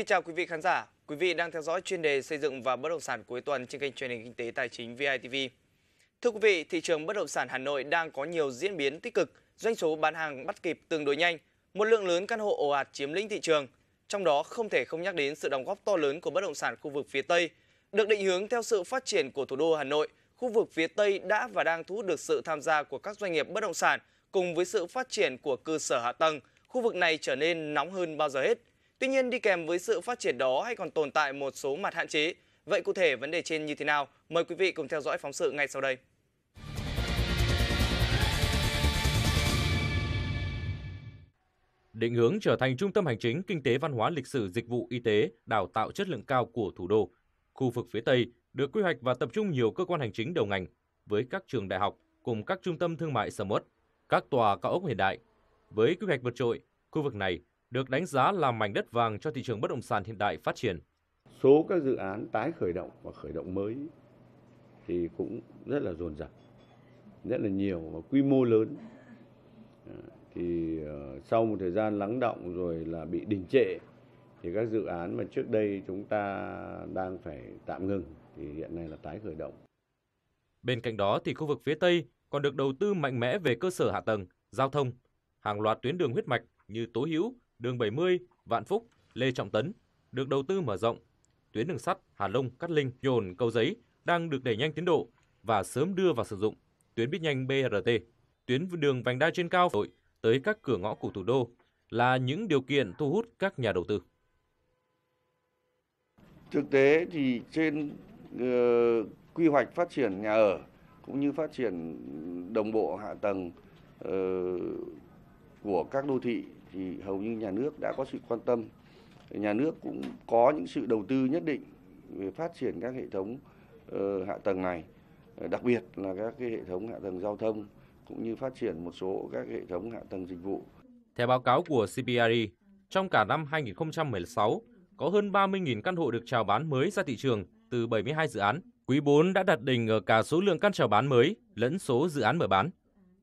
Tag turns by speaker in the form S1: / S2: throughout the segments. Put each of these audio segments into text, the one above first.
S1: kính chào quý vị khán giả. Quý vị đang theo dõi chuyên đề xây dựng và bất động sản cuối tuần trên kênh truyền hình kinh tế tài chính VITV. Thưa quý vị, thị trường bất động sản Hà Nội đang có nhiều diễn biến tích cực, doanh số bán hàng bắt kịp tương đối nhanh, một lượng lớn căn hộ ồ ạt chiếm lĩnh thị trường. Trong đó không thể không nhắc đến sự đóng góp to lớn của bất động sản khu vực phía Tây. Được định hướng theo sự phát triển của thủ đô Hà Nội, khu vực phía Tây đã và đang thu hút được sự tham gia của các doanh nghiệp bất động sản cùng với sự phát triển của cơ sở hạ tầng, khu vực này trở nên nóng hơn bao giờ hết – Tuy nhiên đi kèm với sự phát triển đó hay còn tồn tại một số mặt hạn chế. Vậy cụ thể vấn đề trên như thế nào? Mời quý vị cùng theo dõi phóng sự ngay sau đây.
S2: Định hướng trở thành trung tâm hành chính, kinh tế, văn hóa, lịch sử, dịch vụ, y tế, đào tạo chất lượng cao của thủ đô, khu vực phía Tây được quy hoạch và tập trung nhiều cơ quan hành chính đầu ngành với các trường đại học cùng các trung tâm thương mại sầm uất, các tòa cao ốc hiện đại. Với quy hoạch vượt trội, khu vực này được đánh giá là mảnh đất vàng cho thị trường bất động sản hiện đại phát triển.
S1: Số các dự án tái khởi động và khởi động mới thì cũng rất là dồn dập, rất là nhiều và quy mô lớn.
S2: À, thì ờ, sau một thời gian lắng động rồi là bị đình trệ thì các dự án mà trước đây chúng ta đang phải tạm ngừng thì hiện nay là tái khởi động. Bên cạnh đó thì khu vực phía Tây còn được đầu tư mạnh mẽ về cơ sở hạ tầng, giao thông, hàng loạt tuyến đường huyết mạch như Tố Hữu, đường 70, Vạn Phúc, Lê Trọng Tấn được đầu tư mở rộng. Tuyến đường sắt Hà Đông, Cát Linh, Nhồn, Cầu Giấy đang được đẩy nhanh tiến độ và sớm đưa vào sử dụng. Tuyến buýt nhanh BRT, tuyến đường vành đai trên cao đội tới các cửa ngõ của thủ đô là những điều kiện thu hút các nhà đầu tư.
S1: Thực tế thì trên uh, quy hoạch phát triển nhà ở cũng như phát triển đồng bộ hạ tầng uh, của các đô thị thì hầu như nhà nước đã có sự quan tâm. Nhà nước cũng có những sự đầu tư nhất định về phát triển các hệ thống ờ, hạ tầng này, ờ, đặc biệt là các cái hệ thống hạ tầng giao thông cũng như phát
S2: triển một số các hệ thống hạ tầng dịch vụ. Theo báo cáo của CBRE, trong cả năm 2016, có hơn 30.000 căn hộ được chào bán mới ra thị trường từ 72 dự án. Quý 4 đã đạt đỉnh ở cả số lượng căn chào bán mới lẫn số dự án mở bán.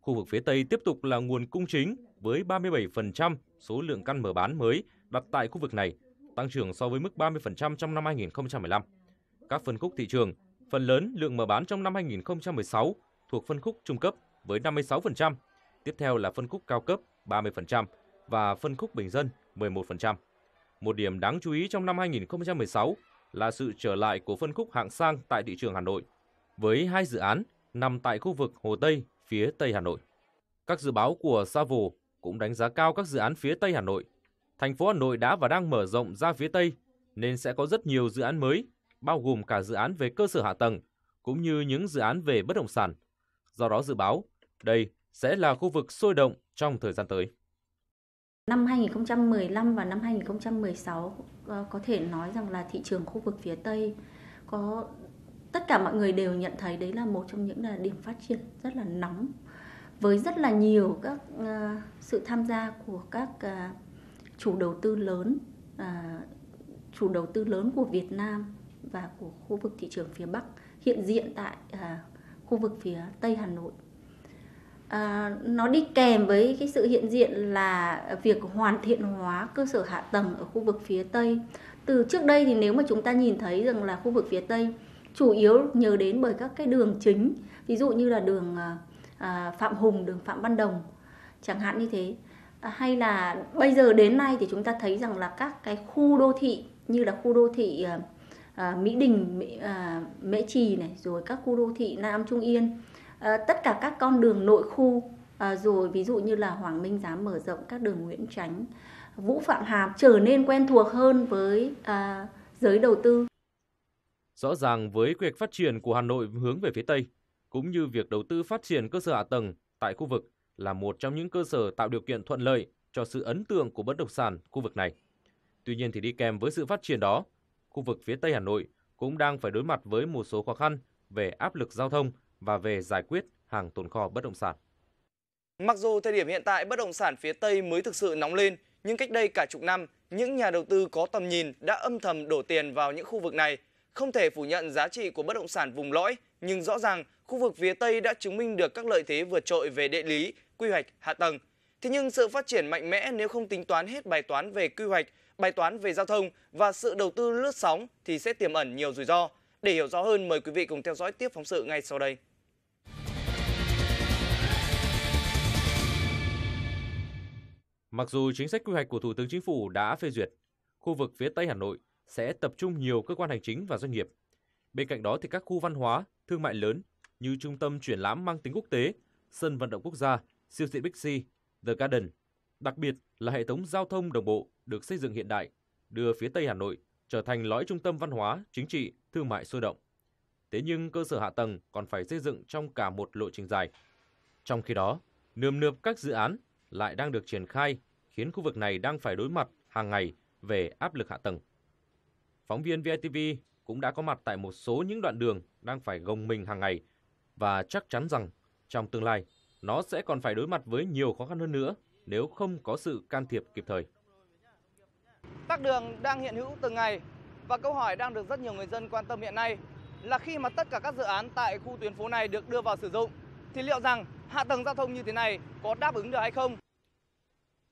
S2: Khu vực phía Tây tiếp tục là nguồn cung chính với 37% số lượng căn mở bán mới đặt tại khu vực này, tăng trưởng so với mức 30% trong năm 2015. Các phân khúc thị trường, phần lớn lượng mở bán trong năm 2016 thuộc phân khúc trung cấp với 56%, tiếp theo là phân khúc cao cấp 30% và phân khúc bình dân 11%. Một điểm đáng chú ý trong năm 2016 là sự trở lại của phân khúc hạng sang tại thị trường Hà Nội, với hai dự án nằm tại khu vực Hồ Tây phía Tây Hà Nội. Các dự báo của Savo cũng đánh giá cao các dự án phía Tây Hà Nội. Thành phố Hà Nội đã và đang mở rộng ra phía Tây, nên sẽ có rất nhiều dự án mới, bao gồm cả dự án về cơ sở hạ tầng, cũng như những dự án về bất động sản. Do đó dự báo, đây sẽ là khu vực sôi động trong thời gian tới.
S3: Năm 2015 và năm 2016 ờ, có thể nói rằng là thị trường khu vực phía Tây có tất cả mọi người đều nhận thấy đấy là một trong những điểm phát triển rất là nóng với rất là nhiều các uh, sự tham gia của các uh, chủ đầu tư lớn uh, chủ đầu tư lớn của Việt Nam và của khu vực thị trường phía Bắc hiện diện tại uh, khu vực phía Tây Hà Nội. Uh, nó đi kèm với cái sự hiện diện là việc hoàn thiện hóa cơ sở hạ tầng ở khu vực phía Tây. Từ trước đây thì nếu mà chúng ta nhìn thấy rằng là khu vực phía Tây chủ yếu nhờ đến bởi các cái đường chính, ví dụ như là đường uh, À, Phạm Hùng, đường Phạm Văn Đồng chẳng hạn như thế à, hay là bây giờ đến nay thì chúng ta thấy rằng là các cái khu đô thị như là khu đô thị à, Mỹ Đình, Mễ Trì này rồi các khu đô thị Nam Trung Yên tất cả các con đường nội khu rồi ví dụ như là Hoàng Minh Giám mở rộng các đường Nguyễn Tránh Vũ Phạm Hàm trở nên quen thuộc hơn với giới đầu tư.
S2: Rõ ràng với quy hoạch phát triển của Hà Nội hướng về phía Tây, cũng như việc đầu tư phát triển cơ sở hạ tầng tại khu vực là một trong những cơ sở tạo điều kiện thuận lợi cho sự ấn tượng của bất động sản khu vực này. Tuy nhiên thì đi kèm với sự phát triển đó, khu vực phía Tây Hà Nội cũng đang phải đối mặt với một số khó khăn về áp lực giao thông và về giải quyết hàng tồn kho bất động sản.
S1: Mặc dù thời điểm hiện tại bất động sản phía Tây mới thực sự nóng lên, nhưng cách đây cả chục năm, những nhà đầu tư có tầm nhìn đã âm thầm đổ tiền vào những khu vực này không thể phủ nhận giá trị của bất động sản vùng lõi, nhưng rõ ràng khu vực phía Tây đã chứng minh được các lợi thế vượt trội về địa lý, quy hoạch, hạ tầng. Thế nhưng sự phát triển mạnh mẽ nếu không tính toán hết bài toán về quy hoạch, bài toán về giao thông và sự đầu tư lướt sóng thì sẽ tiềm ẩn nhiều rủi ro. Để hiểu rõ hơn, mời quý vị cùng theo dõi tiếp phóng sự ngay sau đây.
S2: Mặc dù chính sách quy hoạch của Thủ tướng Chính phủ đã phê duyệt, khu vực phía Tây Hà Nội sẽ tập trung nhiều cơ quan hành chính và doanh nghiệp. Bên cạnh đó thì các khu văn hóa, thương mại lớn như trung tâm triển lãm mang tính quốc tế, sân vận động quốc gia, siêu thị big c, The Garden, đặc biệt là hệ thống giao thông đồng bộ được xây dựng hiện đại, đưa phía Tây Hà Nội trở thành lõi trung tâm văn hóa, chính trị, thương mại sôi động. Thế nhưng cơ sở hạ tầng còn phải xây dựng trong cả một lộ trình dài. Trong khi đó, nườm nượp các dự án lại đang được triển khai khiến khu vực này đang phải đối mặt hàng ngày về áp lực hạ tầng phóng viên VTV cũng đã có mặt tại một số những đoạn đường đang phải gồng mình hàng ngày và chắc chắn rằng trong tương lai nó sẽ còn phải đối mặt với nhiều khó khăn hơn nữa nếu không có sự can thiệp kịp thời.
S1: Tắc đường đang hiện hữu từng ngày và câu hỏi đang được rất nhiều người dân quan tâm hiện nay là khi mà tất cả các dự án tại khu tuyến phố này được đưa vào sử dụng thì liệu rằng hạ tầng giao thông như thế này có đáp ứng được hay không?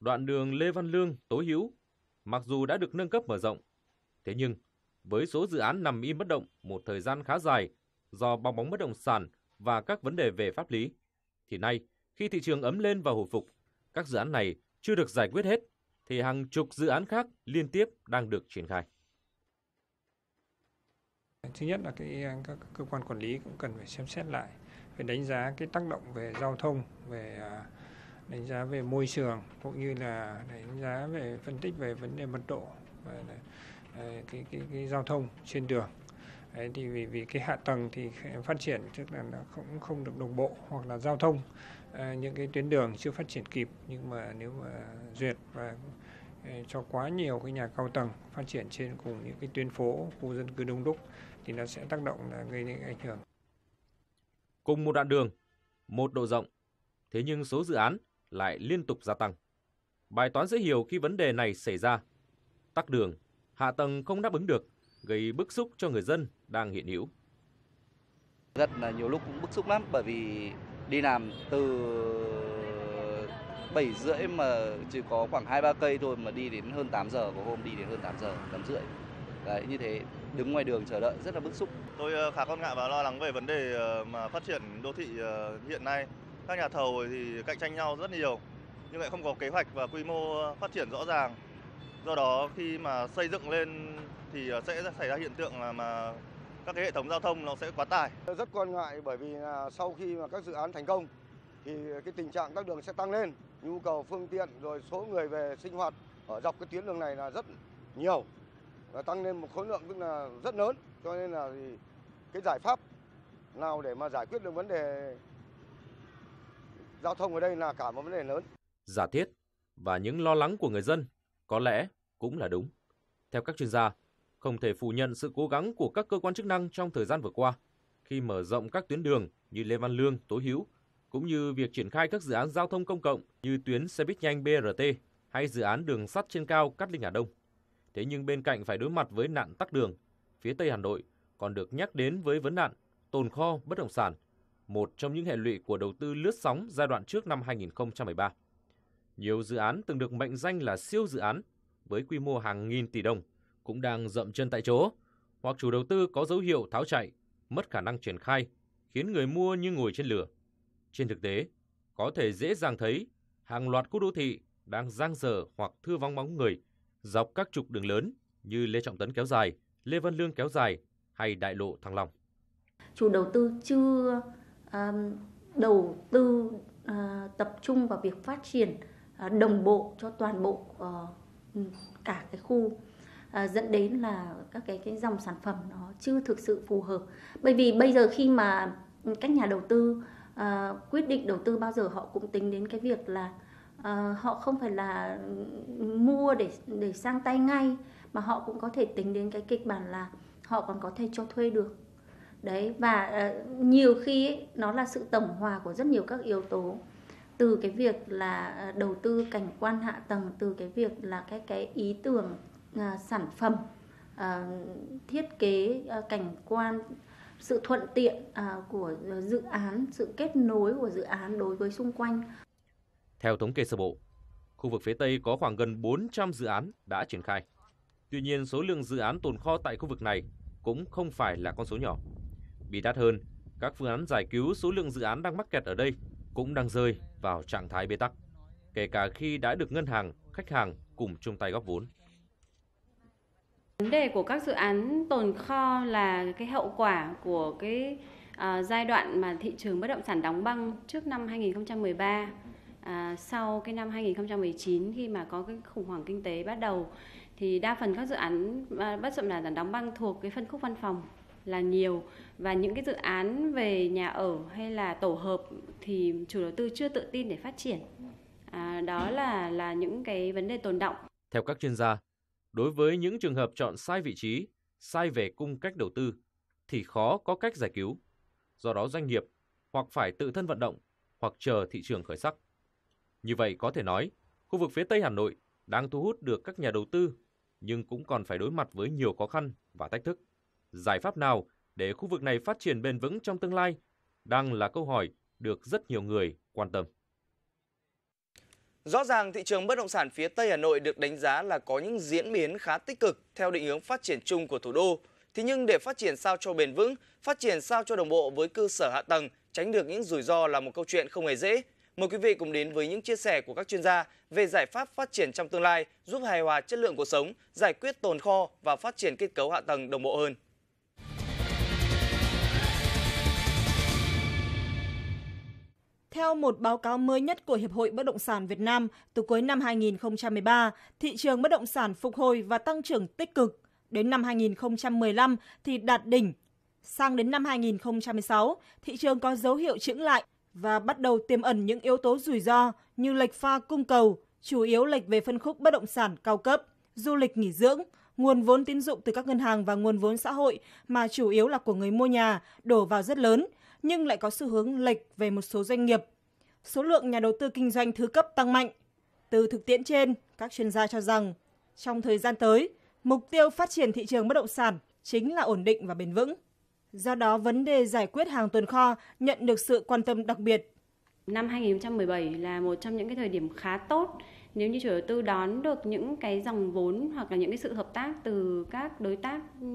S2: Đoạn đường Lê Văn Lương, Tố Hữu, mặc dù đã được nâng cấp mở rộng Thế nhưng, với số dự án nằm im bất động một thời gian khá dài do bong bóng bất động sản và các vấn đề về pháp lý, thì nay khi thị trường ấm lên và hồi phục, các dự án này chưa được giải quyết hết thì hàng chục dự án khác liên tiếp đang được triển khai. Thứ nhất là cái các cơ quan quản lý cũng cần phải xem xét lại, phải đánh giá cái tác động về giao thông, về à, đánh giá về môi trường cũng như là đánh giá về phân tích về vấn đề mật độ và cái, cái, cái, giao thông trên đường Đấy, thì vì vì cái hạ
S4: tầng thì phát triển tức là nó cũng không được đồng bộ hoặc là giao thông những cái tuyến
S2: đường chưa phát triển kịp nhưng mà nếu mà duyệt và cho quá nhiều cái nhà cao tầng phát triển trên cùng những cái tuyến phố khu dân cư đông đúc thì nó sẽ tác động là gây những ảnh hưởng. Cùng một đoạn đường, một độ rộng, thế nhưng số dự án lại liên tục gia tăng. Bài toán dễ hiểu khi vấn đề này xảy ra. Tắc đường hạ tầng không đáp ứng được, gây bức xúc cho người dân đang hiện hữu. Rất là nhiều lúc cũng bức xúc lắm bởi vì đi làm từ
S1: 7 rưỡi mà chỉ có khoảng 2 3 cây thôi mà đi đến hơn 8 giờ có hôm đi đến hơn 8 giờ, 8 rưỡi. Đấy như thế đứng ngoài đường chờ đợi rất là bức xúc. Tôi ờ, khá con
S2: ngại và lo lắng về vấn đề ờ, mà phát triển đô thị ờ, hiện nay. Các nhà thầu thì cạnh tranh nhau rất nhiều nhưng lại không có kế hoạch và quy mô phát triển rõ ràng do đó khi mà xây dựng lên thì ờ, sẽ xảy ra hiện tượng là mà các cái hệ thống giao thông nó
S1: sẽ quá tải. Rất quan ngại bởi vì là sau khi mà các dự án thành công thì cái tình trạng các đường sẽ tăng lên, nhu cầu phương tiện rồi số người về sinh hoạt ở dọc cái tuyến đường này là rất nhiều và tăng lên một khối lượng tức là rất lớn cho nên là thì cái giải pháp nào để mà giải quyết được vấn đề giao thông ở đây là
S2: cả một vấn đề lớn. Giả thiết và những lo lắng của người dân có lẽ cũng là đúng. Theo các chuyên gia, không thể phủ nhận sự cố gắng của các cơ quan chức năng trong thời gian vừa qua khi mở rộng các tuyến đường như Lê Văn Lương, Tố Hữu, cũng như việc triển khai các dự án giao thông công cộng như tuyến xe buýt nhanh BRT hay dự án đường sắt trên cao Cát Linh Hà Đông. Thế nhưng bên cạnh phải đối mặt với nạn tắc đường, phía Tây Hà Nội còn được nhắc đến với vấn nạn tồn kho bất động sản, một trong những hệ lụy của đầu tư lướt sóng giai đoạn trước năm 2013. Nhiều dự án từng được mệnh danh là siêu dự án với quy mô hàng nghìn tỷ đồng cũng đang dậm chân tại chỗ, hoặc chủ đầu tư có dấu hiệu tháo chạy, mất khả năng triển khai, khiến người mua như ngồi trên lửa. Trên thực tế, có thể dễ dàng thấy hàng loạt khu đô thị đang giang dở hoặc thưa vắng bóng người dọc các trục đường lớn như Lê Trọng Tấn kéo dài, Lê Văn Lương kéo dài hay đại lộ Thăng Long.
S3: Chủ đầu tư chưa um, đầu tư uh, tập trung vào việc phát triển Ờ, đồng bộ cho toàn bộ ờ, ừ, cả cái khu ờ, dẫn đến là các cái cái dòng sản phẩm nó chưa thực sự phù hợp bởi vì bây giờ khi mà các nhà đầu tư quyết định đầu tư bao giờ họ cũng tính đến cái việc là họ không phải là mua để để sang tay ngay mà họ cũng có thể tính đến cái kịch bản là họ còn có thể cho thuê được đấy và nhiều khi ấy, nó là sự tổng hòa của rất nhiều các yếu tố từ cái việc là à, đầu tư cảnh quan hạ tầng từ cái việc là cái cái ý tưởng à, sản phẩm à, thiết kế à, cảnh quan sự thuận tiện à, của dự án sự kết nối của dự án đối với xung quanh
S2: theo thống kê sơ bộ khu vực phía tây có khoảng gần 400 dự án đã triển khai tuy nhiên số lượng dự án tồn kho tại khu vực này cũng không phải là con số nhỏ bị đắt hơn các phương án giải cứu số lượng dự án đang mắc kẹt ở đây cũng đang rơi vào trạng thái bế tắc, kể cả khi đã được ngân hàng, khách hàng cùng chung tay góp vốn.
S4: Vấn đề của các dự án tồn kho là cái hậu quả của cái à, giai đoạn mà thị trường bất động sản đóng băng trước năm 2013 à, sau cái năm 2019 khi mà có cái khủng hoảng kinh tế bắt đầu thì đa phần các dự án à, bất động sản đóng băng thuộc cái phân khúc văn phòng là nhiều và những cái dự án về nhà ở hay là tổ hợp thì chủ đầu tư chưa tự tin để phát triển. À, đó là là những cái vấn đề tồn động.
S2: Theo các chuyên gia, đối với những trường hợp chọn sai vị trí, sai về cung cách đầu tư thì khó có cách giải cứu. Do đó doanh nghiệp hoặc phải tự thân vận động hoặc chờ thị trường khởi sắc. Như vậy có thể nói, khu vực phía Tây Hà Nội đang thu hút được các nhà đầu tư nhưng cũng còn phải đối mặt với nhiều khó khăn và thách thức giải pháp nào để khu vực này phát triển bền vững trong tương lai đang là câu hỏi được rất nhiều người quan tâm.
S1: Rõ ràng thị trường bất động sản phía Tây Hà Nội được đánh giá là có những diễn biến khá tích cực theo định hướng phát triển chung của thủ đô. Thế nhưng để phát triển sao cho bền vững, phát triển sao cho đồng bộ với cơ sở hạ tầng, tránh được những rủi ro là một câu chuyện không hề dễ. Mời quý vị cùng đến với những chia sẻ của các chuyên gia về giải pháp phát triển trong tương lai giúp hài hòa chất lượng cuộc sống, giải quyết tồn kho và phát triển kết cấu hạ tầng đồng bộ hơn.
S5: Theo một báo cáo mới nhất của Hiệp hội Bất động sản Việt Nam, từ cuối năm 2013, thị trường bất động sản phục hồi và tăng trưởng tích cực. Đến năm 2015 thì đạt đỉnh. Sang đến năm 2016, thị trường có dấu hiệu chững lại và bắt đầu tiềm ẩn những yếu tố rủi ro như lệch pha cung cầu, chủ yếu lệch về phân khúc bất động sản cao cấp, du lịch nghỉ dưỡng, nguồn vốn tín dụng từ các ngân hàng và nguồn vốn xã hội mà chủ yếu là của người mua nhà đổ vào rất lớn – nhưng lại có xu hướng lệch về một số doanh nghiệp. Số lượng nhà đầu tư kinh doanh thứ cấp tăng mạnh. Từ thực tiễn trên, các chuyên gia cho rằng trong thời gian tới, mục tiêu phát triển thị trường bất động sản chính là ổn định và bền vững. Do đó, vấn đề giải quyết hàng tồn kho nhận được sự quan tâm đặc biệt. Năm 2017 là
S4: một trong những cái thời điểm khá tốt nếu như chủ đầu tư đón được những cái dòng vốn hoặc là những cái sự hợp tác từ các đối tác ừ,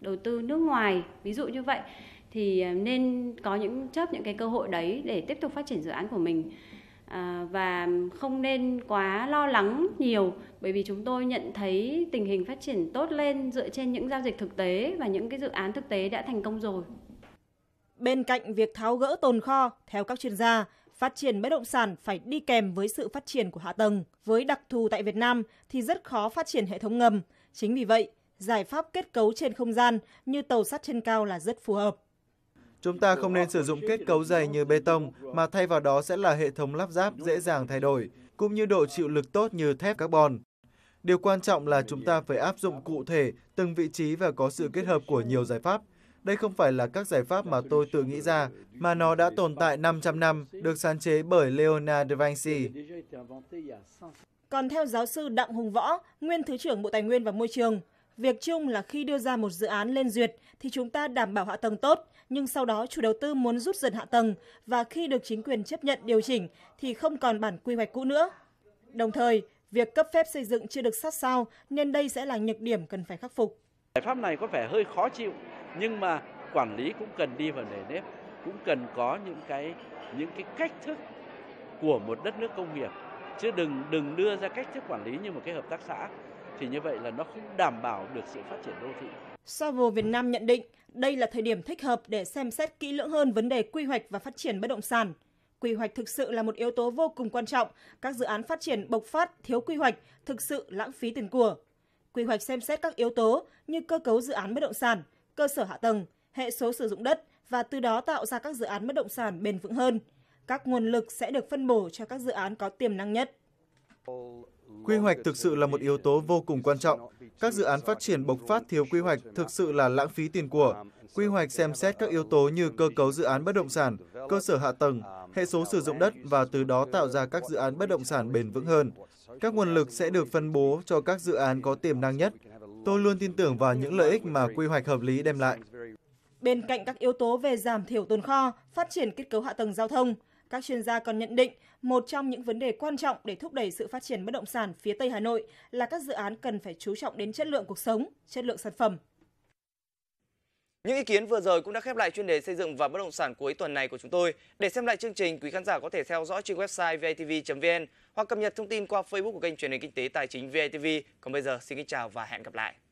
S4: đầu tư nước ngoài ví dụ như vậy thì à, nên có những chớp những cái cơ hội đấy để tiếp tục phát triển dự án của mình à, và không nên quá lo lắng nhiều bởi vì chúng tôi nhận thấy tình hình phát triển tốt lên dựa trên những giao dịch thực tế và những cái dự án thực tế đã thành công rồi.
S5: Bên cạnh việc tháo gỡ tồn kho, theo các chuyên gia, phát triển bất động sản phải đi kèm với sự phát triển của hạ tầng. Với đặc thù tại Việt Nam thì rất khó phát triển hệ thống ngầm. Chính vì vậy, giải pháp kết cấu trên không gian như tàu sắt trên cao là rất phù hợp.
S2: Chúng ta không nên sử dụng kết cấu dày như bê tông, mà thay vào đó sẽ là hệ thống lắp ráp dễ dàng thay đổi, cũng như độ chịu lực tốt như thép carbon. Điều quan trọng là chúng ta phải áp dụng cụ thể từng vị trí và có sự kết hợp của nhiều giải pháp. Đây không phải là các giải pháp mà tôi tự nghĩ ra, mà nó đã tồn tại 500 năm, được sáng chế bởi Leonardo da Vinci.
S5: Còn theo giáo sư Đặng Hùng Võ, nguyên Thứ trưởng Bộ Tài nguyên và Môi trường, Việc chung là khi đưa ra một dự án lên duyệt thì chúng ta đảm bảo hạ tầng tốt, nhưng sau đó chủ đầu tư muốn rút dần hạ tầng và khi được chính quyền chấp nhận điều chỉnh thì không còn bản quy hoạch cũ nữa. Đồng thời, việc cấp phép xây dựng chưa được sát sao nên đây sẽ là nhược điểm cần phải khắc phục.
S2: Giải pháp này có vẻ hơi khó chịu nhưng mà quản lý cũng cần đi vào nề nếp, cũng cần có những cái những cái cách thức của một đất nước công nghiệp chứ đừng đừng đưa ra cách thức quản lý như một cái hợp tác xã thì như vậy là nó không đảm bảo được sự phát triển đô thị.
S5: Savo Việt Nam nhận định đây là thời điểm thích hợp để xem xét kỹ lưỡng hơn vấn đề quy hoạch và phát triển bất động sản. Quy hoạch thực sự là một yếu tố vô cùng quan trọng, các dự án phát triển bộc phát thiếu quy hoạch thực sự lãng phí tiền của. Quy hoạch xem xét các yếu tố như cơ cấu dự án bất động sản, cơ sở hạ tầng, hệ số sử dụng đất và từ đó tạo ra các dự án bất động sản bền vững hơn. Các nguồn lực sẽ được phân bổ cho các dự án có tiềm năng nhất.
S2: Quy hoạch thực sự là một yếu tố vô cùng quan trọng. Các dự án phát triển bộc phát thiếu quy hoạch thực sự là lãng phí tiền của. Quy hoạch xem xét các yếu tố như cơ cấu dự án bất động sản, cơ sở hạ tầng, hệ số sử dụng đất và từ đó tạo ra các dự án bất động sản bền vững hơn. Các nguồn lực sẽ được phân bố cho các dự án có tiềm năng nhất. Tôi luôn tin tưởng vào những lợi ích mà quy hoạch hợp lý đem lại.
S5: Bên cạnh các yếu tố về giảm thiểu tồn kho, phát triển kết cấu hạ tầng giao thông, các chuyên gia còn nhận định một trong những vấn đề quan trọng để thúc đẩy sự phát triển bất động sản phía Tây Hà Nội là các dự án cần phải chú trọng đến chất lượng cuộc sống, chất lượng sản phẩm.
S1: Những ý kiến vừa rồi cũng đã khép lại chuyên đề xây dựng và bất động sản cuối tuần này của chúng tôi. Để xem lại chương trình, quý khán giả có thể theo dõi trên website vitv.vn hoặc cập nhật thông tin qua Facebook của kênh truyền hình kinh tế tài chính VITV. Còn bây giờ, xin kính chào và hẹn gặp lại.